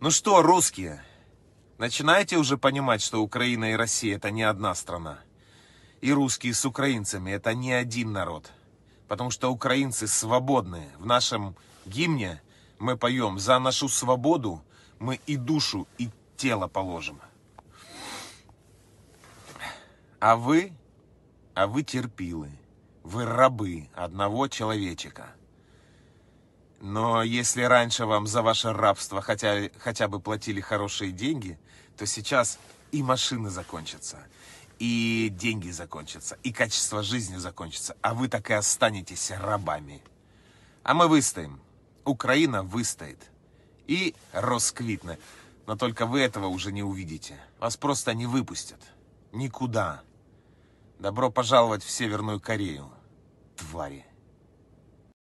Ну что, русские, начинаете уже понимать, что Украина и Россия это не одна страна. И русские с украинцами это не один народ. Потому что украинцы свободные. В нашем гимне мы поем «За нашу свободу мы и душу, и тело положим». А вы, а вы терпилы, вы рабы одного человечика – но если раньше вам за ваше рабство хотя, хотя бы платили хорошие деньги, то сейчас и машины закончатся, и деньги закончатся, и качество жизни закончится, а вы так и останетесь рабами. А мы выстоим. Украина выстоит. И Росквитна. Но только вы этого уже не увидите. Вас просто не выпустят. Никуда. Добро пожаловать в Северную Корею, твари.